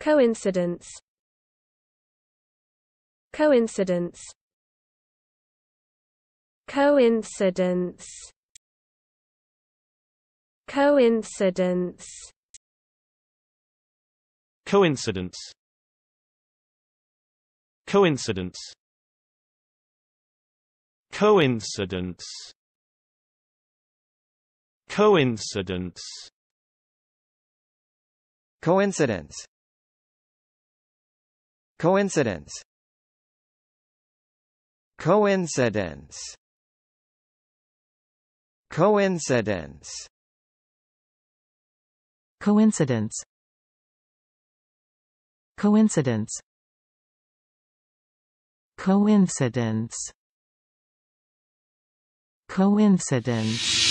Coincidence Coincidence Coincidence Coincidence Coincidence Coincidence Coincidence Coincidence Coincidence Coincidence Coincidence Coincidence Coincidence Coincidence Coincidence Coincidence